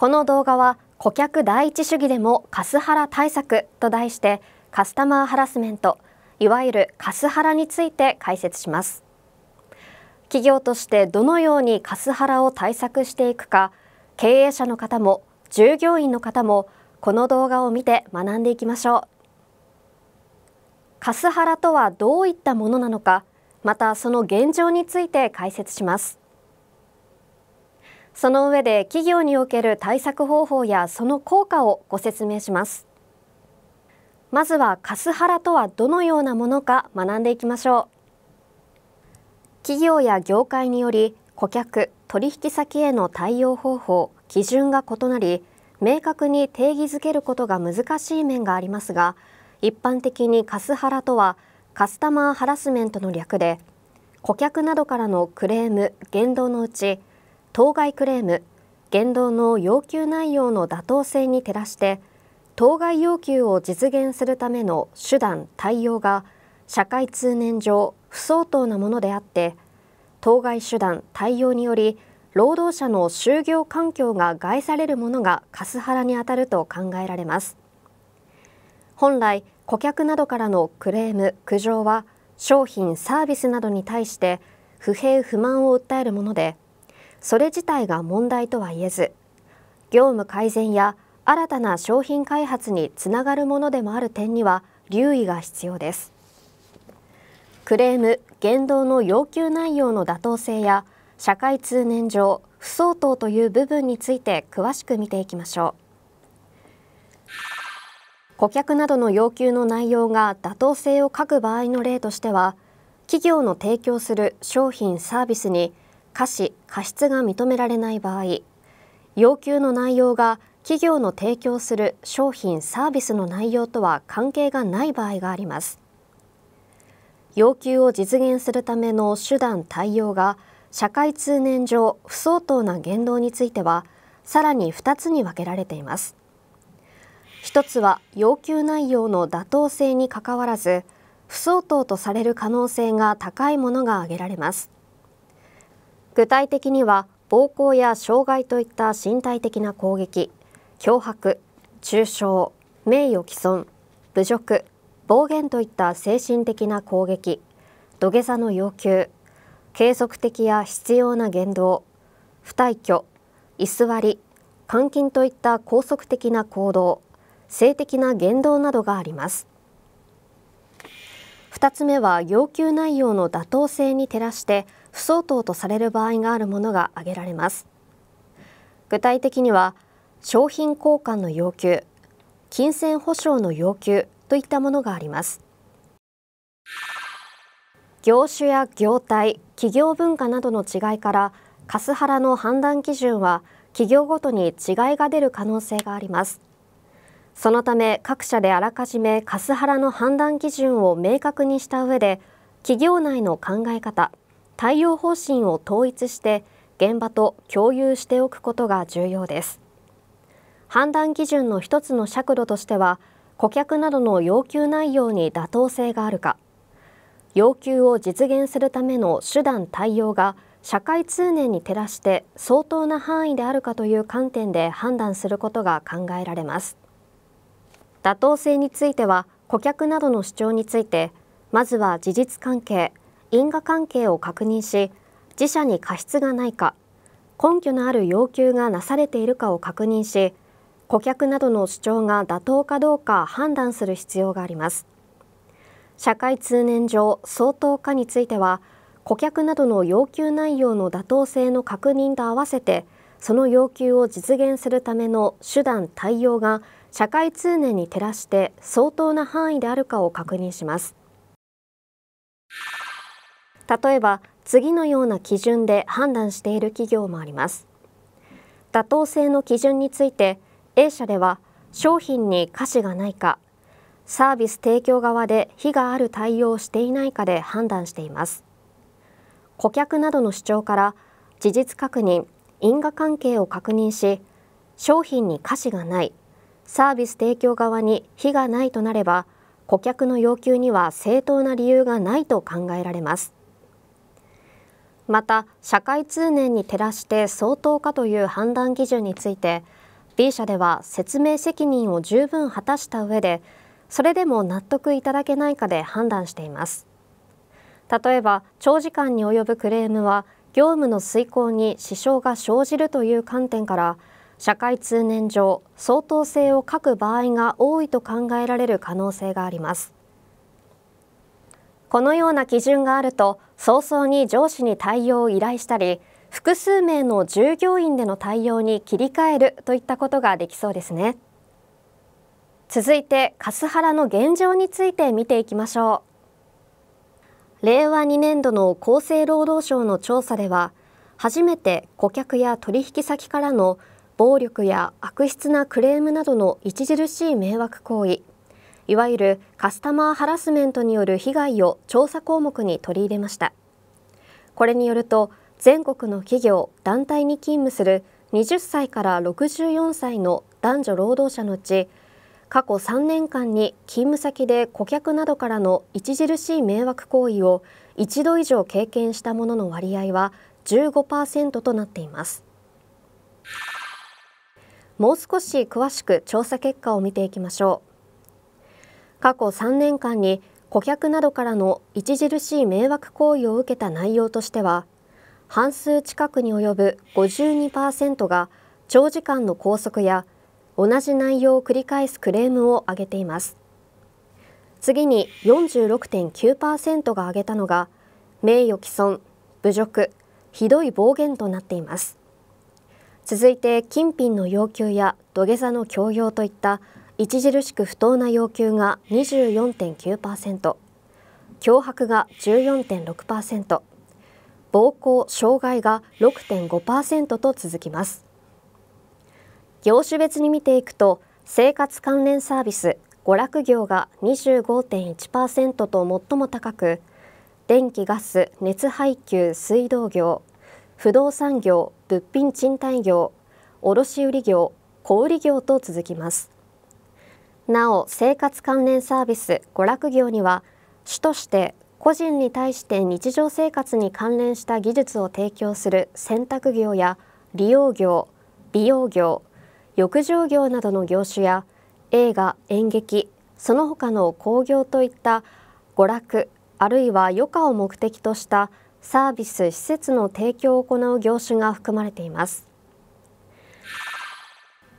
この動画は顧客第一主義でもカスハラ対策と題してカスタマーハラスメントいわゆるカスハラについて解説します企業としてどのようにカスハラを対策していくか経営者の方も従業員の方もこの動画を見て学んでいきましょうカスハラとはどういったものなのかまたその現状について解説しますその上で企業における対策方法やその効果をご説明しますまずはカスハラとはどのようなものか学んでいきましょう企業や業界により顧客取引先への対応方法基準が異なり明確に定義づけることが難しい面がありますが一般的にカスハラとはカスタマーハラスメントの略で顧客などからのクレーム言動のうち当該クレーム言動の要求内容の妥当性に照らして当該要求を実現するための手段対応が社会通念上不相当なものであって当該手段対応により労働者の就業環境が害されるものがカスハラにあたると考えられます本来顧客などからのクレーム苦情は商品サービスなどに対して不平不満を訴えるものでそれ自体が問題とは言えず業務改善や新たな商品開発につながるものでもある点には留意が必要ですクレーム・言動の要求内容の妥当性や社会通念上不相当という部分について詳しく見ていきましょう顧客などの要求の内容が妥当性を欠く場合の例としては企業の提供する商品・サービスに貸し・過失が認められない場合要求の内容が企業の提供する商品・サービスの内容とは関係がない場合があります要求を実現するための手段・対応が社会通念上不相当な言動についてはさらに2つに分けられています1つは要求内容の妥当性にかかわらず不相当とされる可能性が高いものが挙げられます具体的には暴行や傷害といった身体的な攻撃脅迫中傷名誉毀損侮辱暴言といった精神的な攻撃土下座の要求継続的や必要な言動不退去居座り監禁といった拘束的な行動性的な言動などがあります2つ目は要求内容の妥当性に照らして不相当とされる場合があるものが挙げられます具体的には商品交換の要求金銭保証の要求といったものがあります業種や業態企業文化などの違いからカスハラの判断基準は企業ごとに違いが出る可能性がありますそのため各社であらかじめカスハラの判断基準を明確にした上で企業内の考え方対応方針を統一して現場と共有しておくことが重要です判断基準の一つの尺度としては顧客などの要求内容に妥当性があるか要求を実現するための手段対応が社会通念に照らして相当な範囲であるかという観点で判断することが考えられます妥当性については顧客などの主張についてまずは事実関係因果関係を確認し自社に過失がないか根拠のある要求がなされているかを確認し顧客などの主張が妥当かどうか判断する必要があります社会通念上相当化については顧客などの要求内容の妥当性の確認と合わせてその要求を実現するための手段対応が社会通念に照らして相当な範囲であるかを確認します例えば次のような基準で判断している企業もあります妥当性の基準について A 社では商品に瑕疵がないかサービス提供側で非がある対応をしていないかで判断しています顧客などの主張から事実確認因果関係を確認し商品に瑕疵がないサービス提供側に非がないとなれば顧客の要求には正当な理由がないと考えられますまた社会通念に照らして相当かという判断基準について B 社では説明責任を十分果たした上でそれでも納得いただけないかで判断しています例えば長時間に及ぶクレームは業務の遂行に支障が生じるという観点から社会通念上相当性を欠く場合が多いと考えられる可能性がありますこのような基準があると早々に上司に対応を依頼したり複数名の従業員での対応に切り替えるといったことができそうですね続いてカスハラの現状について見ていきましょう令和2年度の厚生労働省の調査では初めて顧客や取引先からの暴力や悪質なクレームなどの著しい迷惑行為いわゆるカスタマーハラスメントによる被害を調査項目に取り入れましたこれによると全国の企業団体に勤務する20歳から64歳の男女労働者のうち過去3年間に勤務先で顧客などからの著しい迷惑行為を1度以上経験したものの割合は15%となっていますもう少し詳しく調査結果を見ていきましょう過去3年間に顧客などからの著しい迷惑行為を受けた内容としては半数近くに及ぶ52%が長時間の拘束や同じ内容を繰り返すクレームを挙げています次に46.9%が挙げたのが名誉毀損、侮辱、ひどい暴言となっています続いて金品の要求や土下座の強要といった著しく不当な要求が24.9%脅迫が14.6%暴行・傷害が6.5%と続きます業種別に見ていくと生活関連サービス娯楽業が25.1%と最も高く電気・ガス・熱配給・水道業不動産業、物品賃貸業、卸売業、小売業と続きます。なお、生活関連サービス、娯楽業には、主として個人に対して日常生活に関連した技術を提供する洗濯業や利用業、美容業、浴場業などの業種や映画、演劇、その他の興行といった娯楽あるいは余暇を目的としたサービス・施設の提供を行う業種が含まれています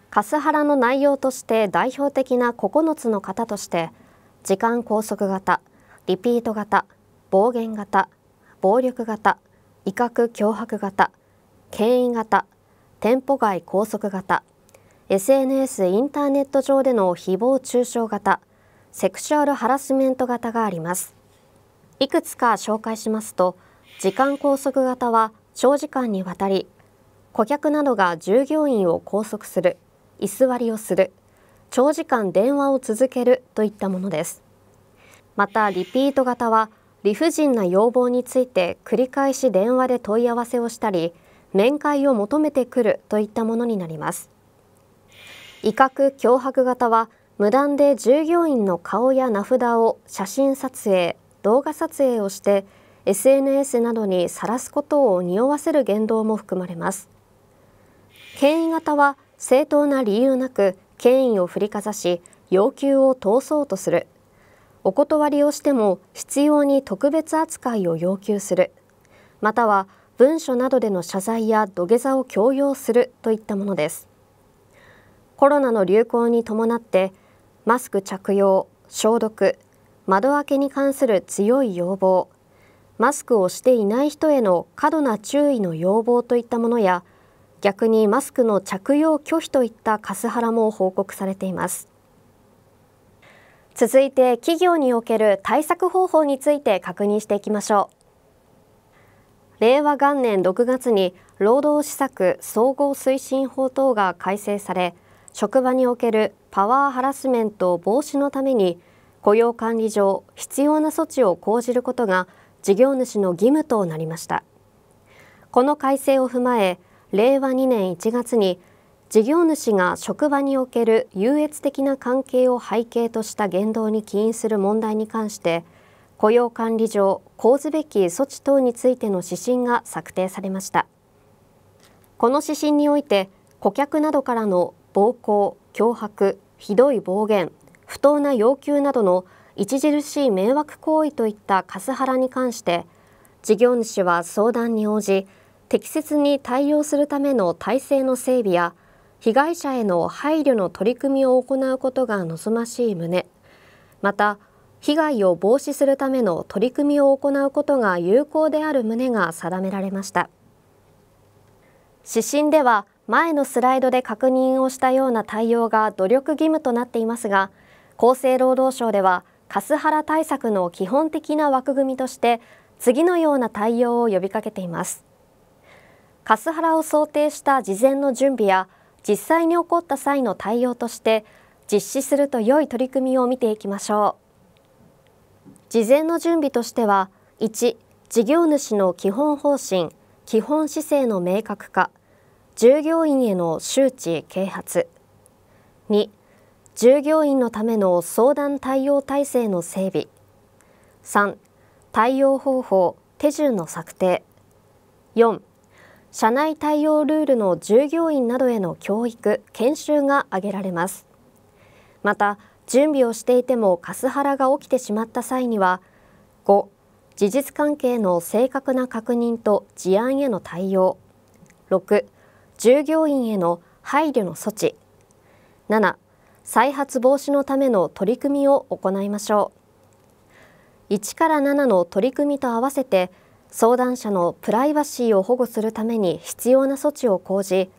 カスハラの内容として代表的な9つの型として時間拘束型リピート型暴言型暴力型威嚇脅迫型権威型店舗外拘束型 SNS インターネット上での誹謗中傷型セクシュアルハラスメント型がありますいくつか紹介しますと時間拘束型は長時間にわたり顧客などが従業員を拘束する居座りをする長時間電話を続けるといったものですまたリピート型は理不尽な要望について繰り返し電話で問い合わせをしたり面会を求めてくるといったものになります威嚇・脅迫型は無断で従業員の顔や名札を写真撮影動画撮影をして SNS などに晒すことを匂わせる言動も含まれます権威型は正当な理由なく権威を振りかざし要求を通そうとするお断りをしても必要に特別扱いを要求するまたは文書などでの謝罪や土下座を強要するといったものですコロナの流行に伴ってマスク着用消毒窓開けに関する強い要望マスクをしていない人への過度な注意の要望といったものや逆にマスクの着用拒否といったカスハラも報告されています続いて企業における対策方法について確認していきましょう令和元年6月に労働施策総合推進法等が改正され職場におけるパワーハラスメント防止のために雇用管理上必要な措置を講じることが事業主の義務となりましたこの改正を踏まえ令和2年1月に事業主が職場における優越的な関係を背景とした言動に起因する問題に関して雇用管理上講ずべき措置等についての指針が策定されましたこの指針において顧客などからの暴行脅迫ひどい暴言不当な要求などの著しい迷惑行為といったカスハラに関して事業主は相談に応じ適切に対応するための体制の整備や被害者への配慮の取り組みを行うことが望ましい旨また被害を防止するための取り組みを行うことが有効である旨が定められました指針では前のスライドで確認をしたような対応が努力義務となっていますが厚生労働省ではカスハラ対策の基本的な枠組みとして次のような対応を呼びかけていますカスハラを想定した事前の準備や実際に起こった際の対応として実施すると良い取り組みを見ていきましょう事前の準備としては1事業主の基本方針基本姿勢の明確化従業員への周知啓発2従業員のための相談対応体制の整備3対応方法手順の策定4社内対応ルールの従業員などへの教育研修が挙げられますまた準備をしていてもカスハラが起きてしまった際には5事実関係の正確な確認と事案への対応6従業員への配慮の措置7再発防止のための取り組みを行いましょう1から7の取り組みと合わせて相談者のプライバシーを保護するために必要な措置を講じ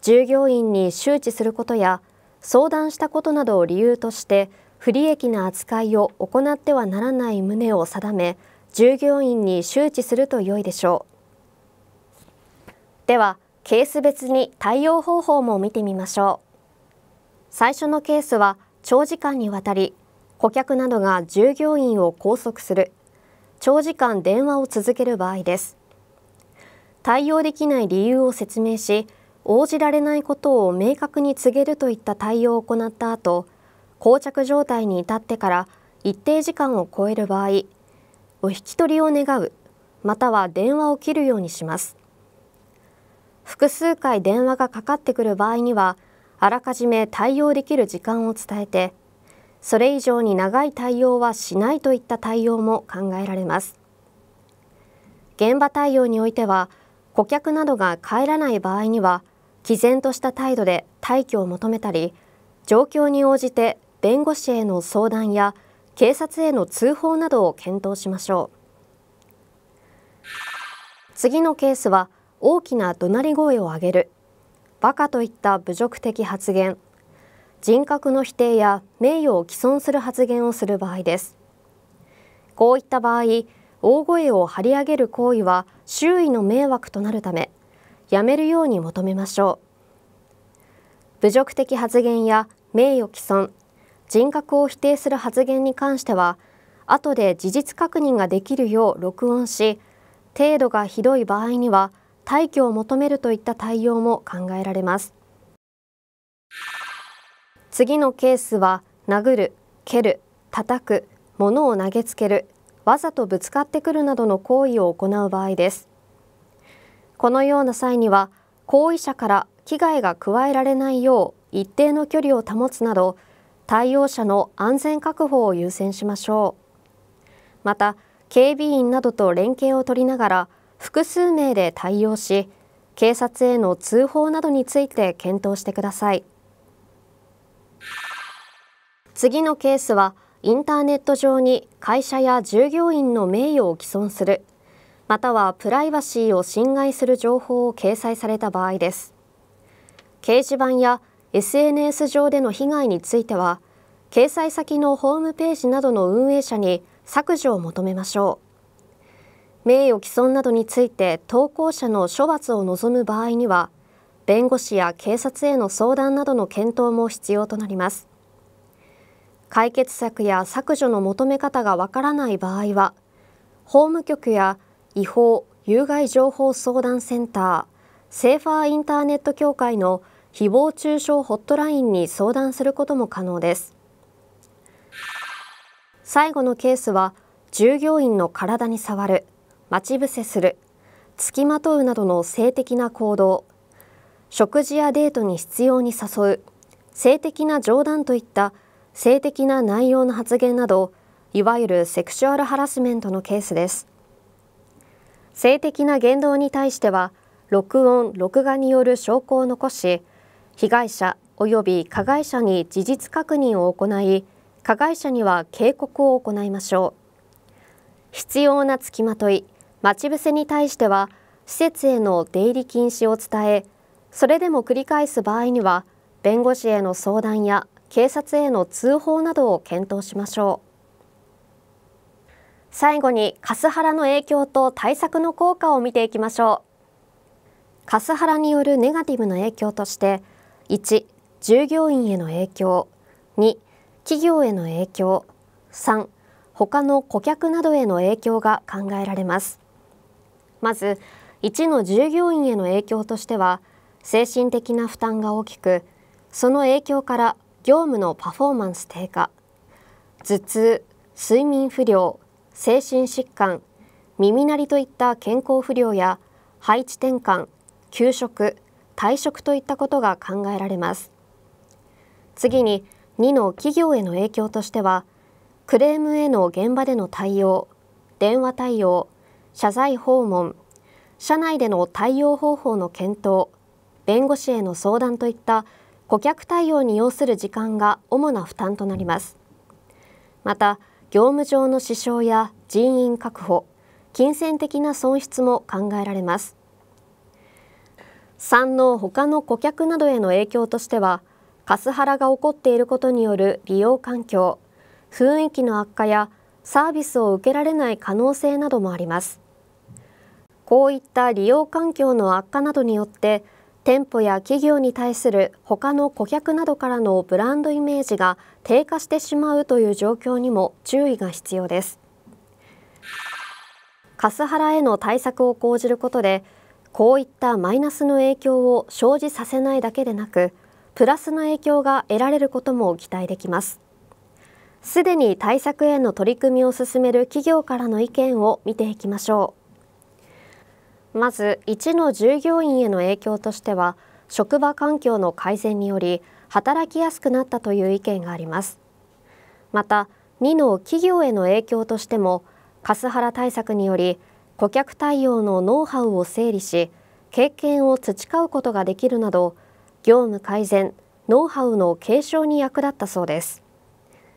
従業員に周知することや相談したことなどを理由として不利益な扱いを行ってはならない旨を定め従業員に周知すると良いでしょうではケース別に対応方法も見てみましょう最初のケースは長時間にわたり顧客などが従業員を拘束する長時間電話を続ける場合です対応できない理由を説明し応じられないことを明確に告げるといった対応を行った後膠着状態に至ってから一定時間を超える場合お引き取りを願うまたは電話を切るようにします複数回電話がかかってくる場合にはあらかじめ対応できる時間を伝えてそれ以上に長い対応はしないといった対応も考えられます現場対応においては顧客などが帰らない場合には毅然とした態度で退去を求めたり状況に応じて弁護士への相談や警察への通報などを検討しましょう次のケースは大きな怒鳴り声を上げるバカといった侮辱的発言人格の否定や名誉を毀損する発言をする場合ですこういった場合大声を張り上げる行為は周囲の迷惑となるためやめるように求めましょう侮辱的発言や名誉毀損人格を否定する発言に関しては後で事実確認ができるよう録音し程度がひどい場合には退去を求めるといった対応も考えられます次のケースは殴る、蹴る、叩く、物を投げつける、わざとぶつかってくるなどの行為を行う場合ですこのような際には行為者から危害が加えられないよう一定の距離を保つなど対応者の安全確保を優先しましょうまた警備員などと連携を取りながら複数名で対応し警察への通報などについて検討してください次のケースはインターネット上に会社や従業員の名誉を毀損するまたはプライバシーを侵害する情報を掲載された場合です掲示板や SNS 上での被害については掲載先のホームページなどの運営者に削除を求めましょう名誉毀損などについて投稿者の処罰を望む場合には弁護士や警察への相談などの検討も必要となります解決策や削除の求め方がわからない場合は法務局や違法・有害情報相談センターセーファーインターネット協会の誹謗中傷ホットラインに相談することも可能です最後のケースは従業員の体に触る待ち伏せする付きまとうなどの性的な行動食事やデートに必要に誘う性的な冗談といった性的な内容の発言などいわゆるセクシュアルハラスメントのケースです性的な言動に対しては録音・録画による証拠を残し被害者および加害者に事実確認を行い加害者には警告を行いましょう必要な付きまとい待ち伏せに対しては施設への出入り禁止を伝えそれでも繰り返す場合には弁護士への相談や警察への通報などを検討しましょう最後にカスハラの影響と対策の効果を見ていきましょうカスハラによるネガティブな影響として1従業員への影響2企業への影響3他の顧客などへの影響が考えられますまず1の従業員への影響としては精神的な負担が大きくその影響から業務のパフォーマンス低下頭痛睡眠不良精神疾患耳鳴りといった健康不良や配置転換休職退職といったことが考えられます次に2の企業への影響としてはクレームへの現場での対応電話対応謝罪訪問社内での対応方法の検討弁護士への相談といった顧客対応に要する時間が主な負担となりますまた業務上の支障や人員確保金銭的な損失も考えられます3の他の顧客などへの影響としてはカスハラが起こっていることによる利用環境雰囲気の悪化やサービスを受けられない可能性などもありますこういった利用環境の悪化などによって店舗や企業に対する他の顧客などからのブランドイメージが低下してしまうという状況にも注意が必要ですカスハラへの対策を講じることでこういったマイナスの影響を生じさせないだけでなくプラスの影響が得られることも期待できますすでに対策への取り組みを進める企業からの意見を見ていきましょうまず1の従業員への影響としては職場環境の改善により働きやすくなったという意見がありますまた2の企業への影響としてもカスハラ対策により顧客対応のノウハウを整理し経験を培うことができるなど業務改善ノウハウの継承に役立ったそうです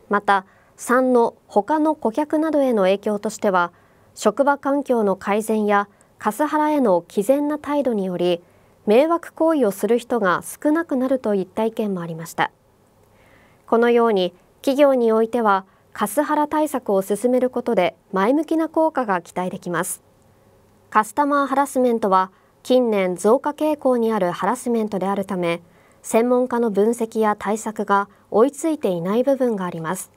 また3の他の顧客などへの影響としては職場環境の改善やカスハラへの毅然な態度により迷惑行為をする人が少なくなるといった意見もありましたこのように企業においてはカスハラ対策を進めることで前向きな効果が期待できますカスタマーハラスメントは近年増加傾向にあるハラスメントであるため専門家の分析や対策が追いついていない部分があります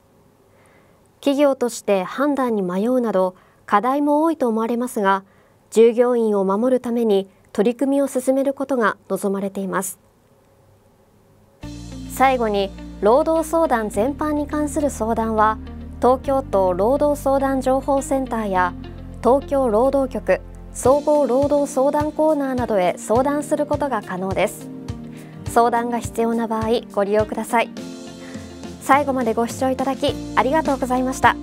企業として判断に迷うなど課題も多いと思われますが従業員を守るために取り組みを進めることが望まれています最後に労働相談全般に関する相談は東京都労働相談情報センターや東京労働局総合労働相談コーナーなどへ相談することが可能です相談が必要な場合ご利用ください最後までご視聴いただきありがとうございました